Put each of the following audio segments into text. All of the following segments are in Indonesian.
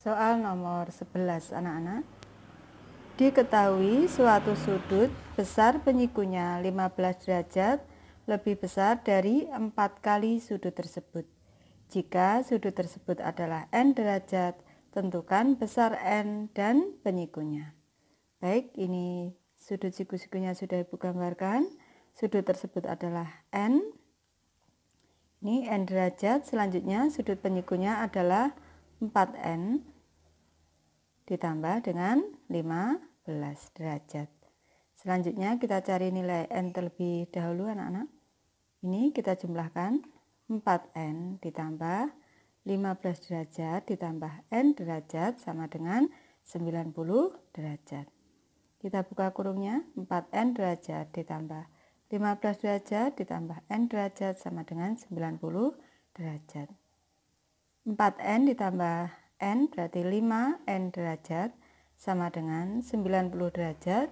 Soal nomor 11 anak-anak Diketahui suatu sudut besar penyikunya 15 derajat lebih besar dari 4 kali sudut tersebut. Jika sudut tersebut adalah N derajat, tentukan besar N dan penyikunya. Baik, ini sudut siku-sikunya sudah Ibu gambarkan. Sudut tersebut adalah N. Ini N derajat, selanjutnya sudut penyikunya adalah 4N ditambah dengan 15 derajat. Selanjutnya kita cari nilai N terlebih dahulu anak-anak. Ini kita jumlahkan 4N ditambah 15 derajat ditambah N derajat sama dengan 90 derajat. Kita buka kurungnya 4N derajat ditambah 15 derajat ditambah N derajat sama dengan 90 derajat. 4N ditambah N berarti 5 N derajat sama dengan 90 derajat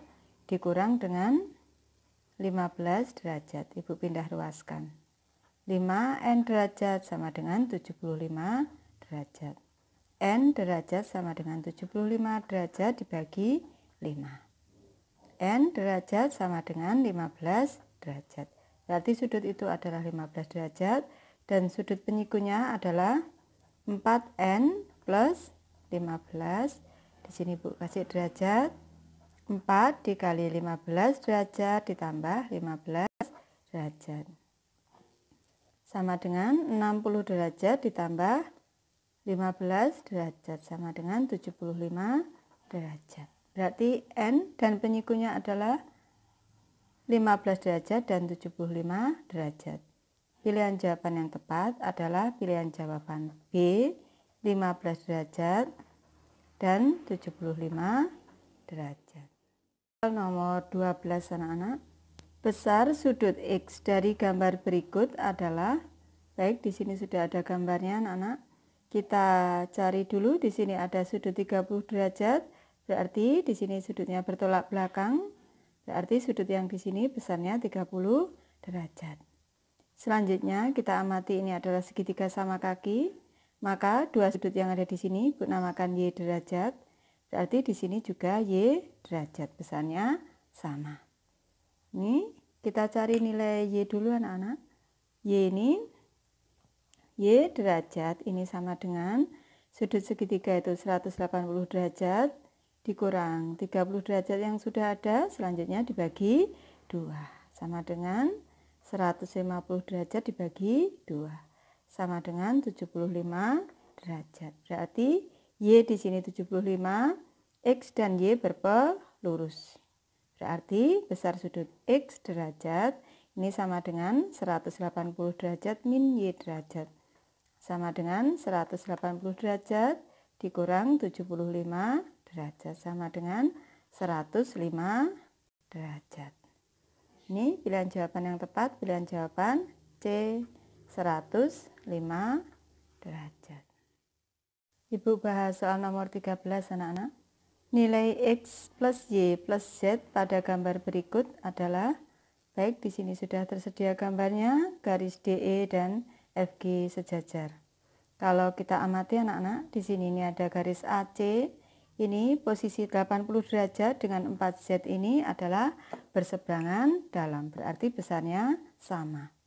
dikurang dengan 15 derajat. Ibu pindah ruaskan. 5N derajat sama dengan 75 derajat. N derajat sama dengan 75 derajat dibagi 5. N derajat sama dengan 15 derajat. Berarti sudut itu adalah 15 derajat dan sudut penyikunya adalah 4N plus 15 di sini Bu kasih derajat 4 dikali 15 derajat ditambah 15 derajat sama dengan 60 derajat ditambah 15 derajat sama dengan 75 derajat berarti N dan penyikunya adalah 15 derajat dan 75 derajat pilihan jawaban yang tepat adalah pilihan jawaban B 15 derajat dan 75 derajat. Soal nomor 12 anak-anak. Besar sudut X dari gambar berikut adalah baik di sini sudah ada gambarnya anak-anak. Kita cari dulu di sini ada sudut 30 derajat berarti di sini sudutnya bertolak belakang berarti sudut yang di sini besarnya 30 derajat. Selanjutnya kita amati ini adalah segitiga sama kaki maka dua sudut yang ada di sini Ibu namakan Y derajat. Berarti di sini juga Y derajat besarnya sama. Ini kita cari nilai Y dulu anak-anak. Y ini Y derajat ini sama dengan sudut segitiga itu 180 derajat dikurang 30 derajat yang sudah ada selanjutnya dibagi 2 sama dengan 150 derajat dibagi 2 sama dengan 75 derajat. Berarti Y di sini 75, X dan Y berpelurus. Berarti besar sudut X derajat ini sama dengan 180 derajat min Y derajat. Sama dengan 180 derajat dikurang 75 derajat sama dengan 105 derajat. Ini pilihan jawaban yang tepat, pilihan jawaban C. 105 derajat. Ibu bahas soal nomor 13 anak-anak. Nilai X plus Y plus Z pada gambar berikut adalah Baik, di sini sudah tersedia gambarnya, garis DE dan FG sejajar. Kalau kita amati anak-anak, di sini ini ada garis AC, ini posisi 80 derajat dengan 4Z ini adalah berseberangan dalam, berarti besarnya sama.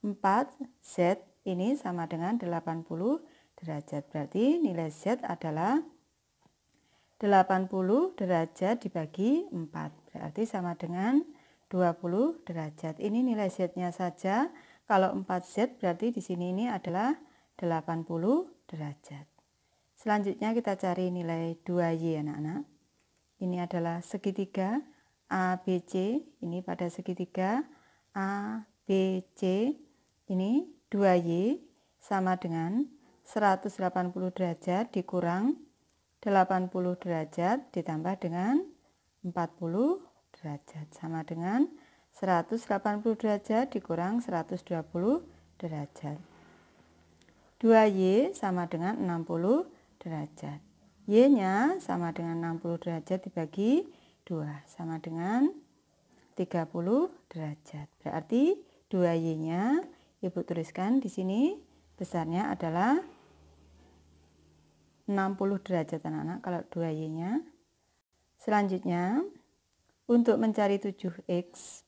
4 Z ini sama dengan 80 derajat. Berarti nilai Z adalah 80 derajat dibagi 4. Berarti sama dengan 20 derajat. Ini nilai Z-nya saja. Kalau 4Z berarti di sini ini adalah 80 derajat. Selanjutnya kita cari nilai 2Y anak-anak. Ini adalah segitiga ABC. Ini pada segitiga ABC ini 2Y sama dengan 180 derajat dikurang 80 derajat ditambah dengan 40 derajat sama dengan 180 derajat dikurang 120 derajat. 2Y sama dengan 60 derajat. Y-nya sama dengan 60 derajat dibagi 2 sama dengan 30 derajat. Berarti 2Y-nya Ibu tuliskan di sini besarnya adalah 60 derajat anak-anak kalau 2Y-nya. Selanjutnya, untuk mencari 7X,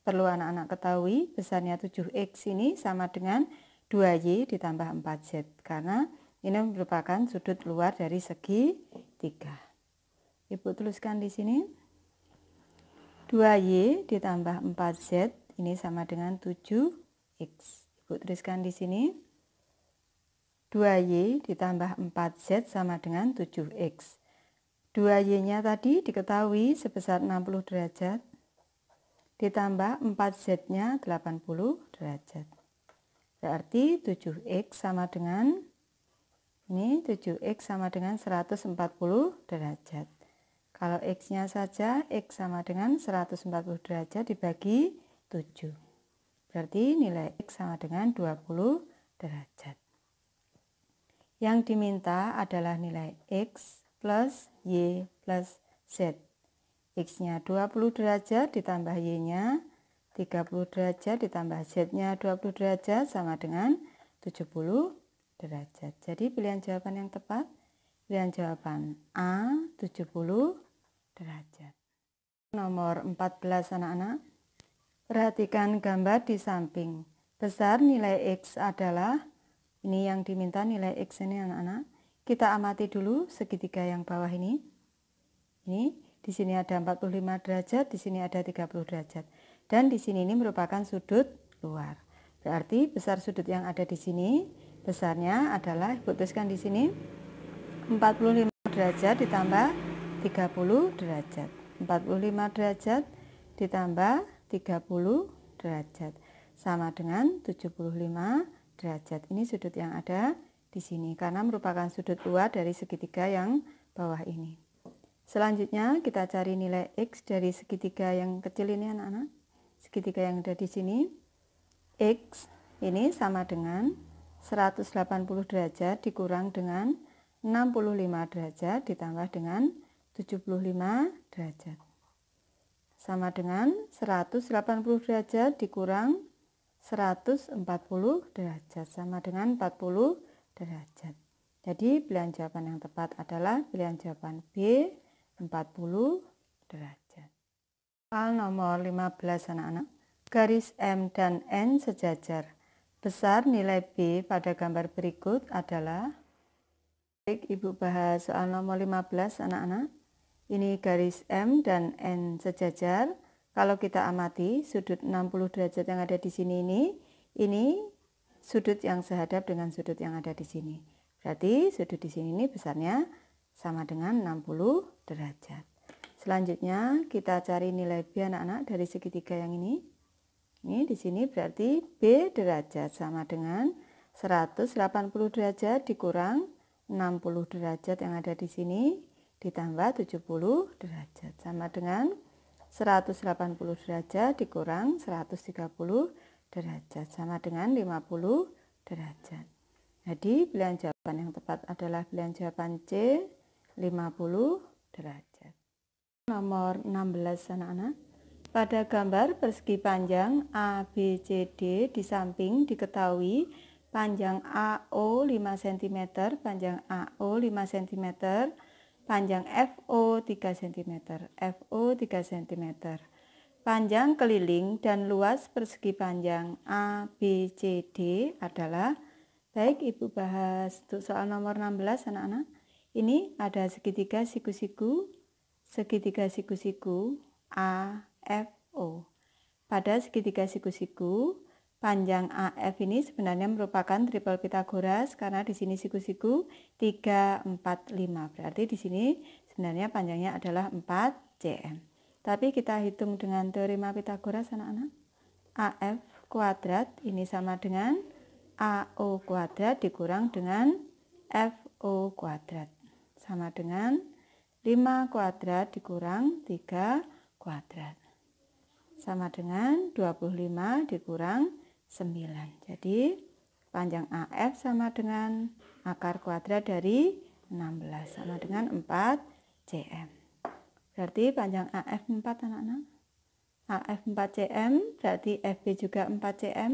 perlu anak-anak ketahui besarnya 7X ini sama dengan 2Y ditambah 4Z, karena ini merupakan sudut luar dari segi 3. Ibu tuliskan di sini, 2Y ditambah 4Z ini sama dengan 7X. Ibu tuliskan di sini. 2Y ditambah 4Z sama dengan 7X. 2Y-nya tadi diketahui sebesar 60 derajat, ditambah 4Z-nya 80 derajat. Berarti 7X sama dengan, ini 7X sama dengan 140 derajat. Kalau X-nya saja, X sama dengan 140 derajat dibagi 7. Berarti nilai X sama dengan 20 derajat. Yang diminta adalah nilai X plus Y plus Z. X-nya 20 derajat ditambah Y-nya 30 derajat ditambah Z-nya 20 derajat sama dengan 70 derajat. Jadi pilihan jawaban yang tepat, pilihan jawaban A 70 derajat. Nomor 14 anak-anak. Perhatikan gambar di samping. Besar nilai X adalah, ini yang diminta nilai X ini anak-anak. Kita amati dulu segitiga yang bawah ini. Ini, di sini ada 45 derajat, di sini ada 30 derajat. Dan di sini ini merupakan sudut luar. Berarti besar sudut yang ada di sini, besarnya adalah, putuskan di sini, 45 derajat ditambah 30 derajat. 45 derajat ditambah 30 derajat sama dengan 75 derajat. Ini sudut yang ada di sini karena merupakan sudut luar dari segitiga yang bawah ini. Selanjutnya kita cari nilai X dari segitiga yang kecil ini anak-anak. Segitiga yang ada di sini. X ini sama dengan 180 derajat dikurang dengan 65 derajat ditambah dengan 75 derajat sama dengan 180 derajat dikurang 140 derajat sama dengan 40 derajat. Jadi pilihan jawaban yang tepat adalah pilihan jawaban B 40 derajat. Soal nomor 15 anak-anak. Garis M dan N sejajar. Besar nilai B pada gambar berikut adalah Baik, Ibu bahas soal nomor 15 anak-anak. Ini garis M dan N sejajar. Kalau kita amati sudut 60 derajat yang ada di sini ini, ini sudut yang sehadap dengan sudut yang ada di sini. Berarti sudut di sini ini besarnya sama dengan 60 derajat. Selanjutnya kita cari nilai B anak-anak dari segitiga yang ini. Ini di sini berarti B derajat sama dengan 180 derajat dikurang 60 derajat yang ada di sini ditambah 70 derajat sama dengan 180 derajat dikurang 130 derajat sama dengan 50 derajat. Jadi pilihan jawaban yang tepat adalah pilihan jawaban C 50 derajat. Nomor 16 anak-anak. Pada gambar persegi panjang ABCD di samping diketahui panjang AO 5 cm, panjang AO 5 cm, panjang FO 3 cm, FO 3 cm. Panjang keliling dan luas persegi panjang ABCD adalah Baik Ibu bahas untuk soal nomor 16 anak-anak. Ini ada segitiga siku-siku, segitiga siku-siku A, F, O. Pada segitiga siku-siku, Panjang AF ini sebenarnya merupakan triple Pitagoras karena di sini siku-siku 3, 4, 5. Berarti di sini sebenarnya panjangnya adalah 4 cm. Tapi kita hitung dengan teorema Pitagoras anak-anak. AF kuadrat ini sama dengan AO kuadrat dikurang dengan FO kuadrat. Sama dengan 5 kuadrat dikurang 3 kuadrat. Sama dengan 25 dikurang 9. Jadi panjang AF sama dengan akar kuadrat dari 16 sama dengan 4 cm. Berarti panjang AF 4 anak-anak. AF 4 cm berarti FB juga 4 cm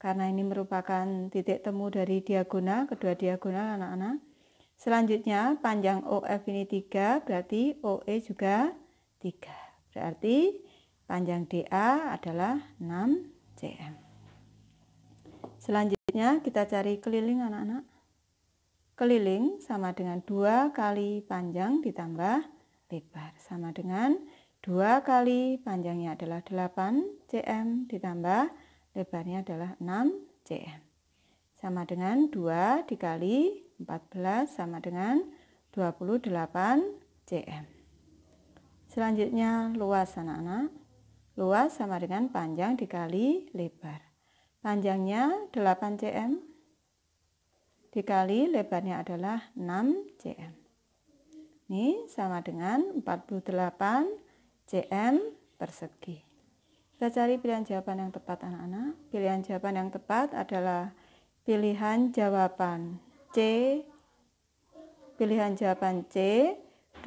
karena ini merupakan titik temu dari diagonal kedua diagonal anak-anak. Selanjutnya panjang OF ini 3 berarti OE juga 3. Berarti panjang DA adalah 6 cm. Selanjutnya kita cari keliling anak-anak. Keliling sama dengan 2 kali panjang ditambah lebar. Sama dengan 2 kali panjangnya adalah 8 cm ditambah lebarnya adalah 6 cm. Sama dengan 2 dikali 14 sama dengan 28 cm. Selanjutnya luas anak-anak. Luas sama dengan panjang dikali lebar. Panjangnya 8 cm dikali lebarnya adalah 6 cm. Ini sama dengan 48 cm persegi. Kita cari pilihan jawaban yang tepat anak-anak. Pilihan jawaban yang tepat adalah pilihan jawaban C. Pilihan jawaban C 28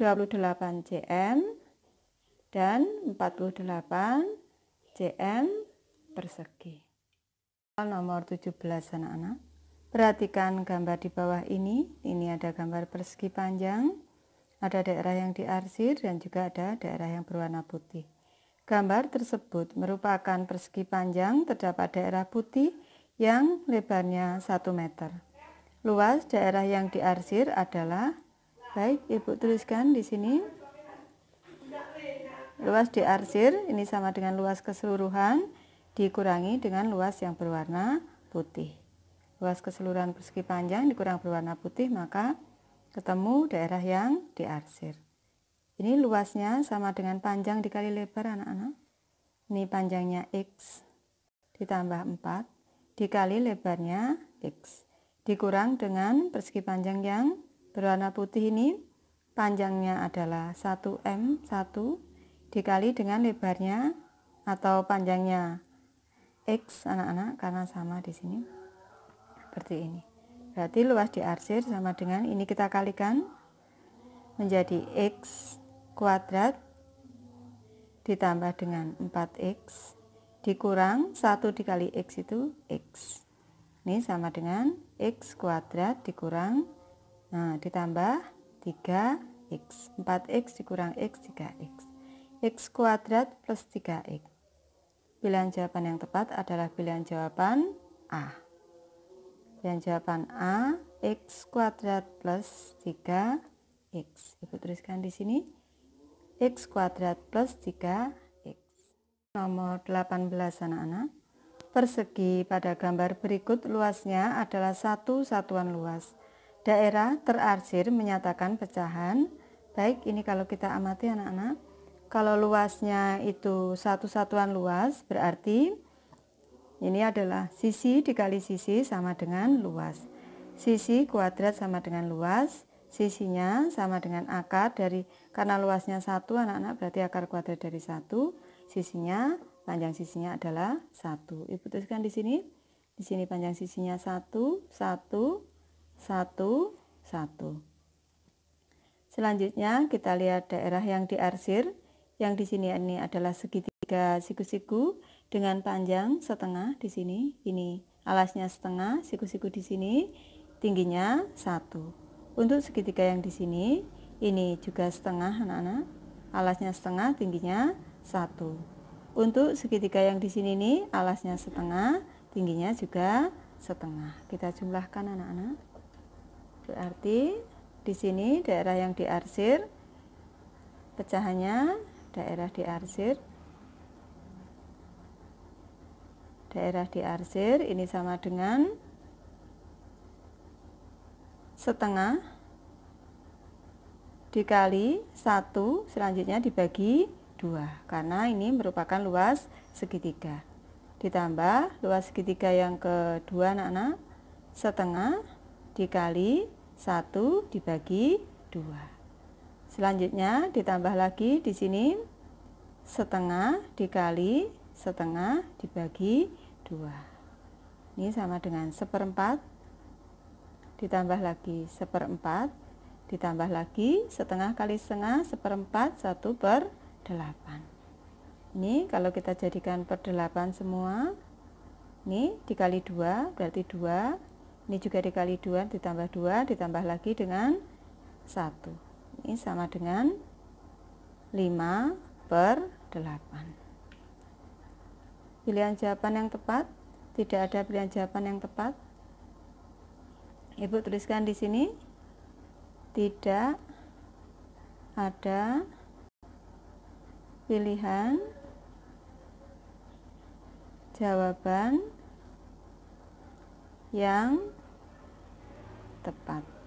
cm dan 48 cm persegi nomor 17 anak-anak. Perhatikan gambar di bawah ini. Ini ada gambar persegi panjang, ada daerah yang diarsir dan juga ada daerah yang berwarna putih. Gambar tersebut merupakan persegi panjang terdapat daerah putih yang lebarnya 1 meter. Luas daerah yang diarsir adalah baik Ibu tuliskan di sini. Luas diarsir ini sama dengan luas keseluruhan dikurangi dengan luas yang berwarna putih. Luas keseluruhan persegi panjang dikurang berwarna putih maka ketemu daerah yang diarsir. Ini luasnya sama dengan panjang dikali lebar anak-anak. Ini panjangnya X ditambah 4 dikali lebarnya X. Dikurang dengan persegi panjang yang berwarna putih ini panjangnya adalah 1M1 dikali dengan lebarnya atau panjangnya X anak-anak karena sama di sini seperti ini berarti luas diarsir sama dengan ini kita kalikan menjadi X kuadrat ditambah dengan 4X dikurang 1 dikali X itu X ini sama dengan X kuadrat dikurang nah ditambah 3X 4X dikurang X 3X X kuadrat plus 3X Pilihan jawaban yang tepat adalah pilihan jawaban A. Pilihan jawaban A, X kuadrat plus 3X. Ibu tuliskan di sini, X kuadrat plus 3X. Nomor 18 anak-anak. Persegi pada gambar berikut luasnya adalah satu satuan luas. Daerah terarsir menyatakan pecahan. Baik, ini kalau kita amati anak-anak kalau luasnya itu satu satuan luas berarti ini adalah sisi dikali sisi sama dengan luas. Sisi kuadrat sama dengan luas, sisinya sama dengan akar dari karena luasnya satu anak-anak berarti akar kuadrat dari satu, sisinya panjang sisinya adalah satu. Ibu tuliskan di sini. Di sini panjang sisinya satu, satu, satu, satu. Selanjutnya kita lihat daerah yang diarsir yang di sini ini adalah segitiga siku-siku dengan panjang setengah di sini. Ini alasnya setengah, siku-siku di sini, tingginya satu. Untuk segitiga yang di sini, ini juga setengah anak-anak, alasnya setengah, tingginya satu. Untuk segitiga yang di sini ini alasnya setengah, tingginya juga setengah. Kita jumlahkan anak-anak. Berarti di sini daerah yang diarsir pecahannya daerah diarsir, daerah di ini sama dengan setengah dikali satu selanjutnya dibagi dua karena ini merupakan luas segitiga ditambah luas segitiga yang kedua anak-anak setengah dikali satu dibagi dua Selanjutnya ditambah lagi di sini setengah dikali setengah dibagi dua. Ini sama dengan seperempat ditambah lagi seperempat ditambah lagi setengah kali setengah seperempat satu per delapan. Ini kalau kita jadikan per delapan semua, ini dikali dua berarti dua. Ini juga dikali dua ditambah dua ditambah lagi dengan satu ini sama dengan 5 per 8 pilihan jawaban yang tepat tidak ada pilihan jawaban yang tepat Ibu tuliskan di sini tidak ada pilihan jawaban yang tepat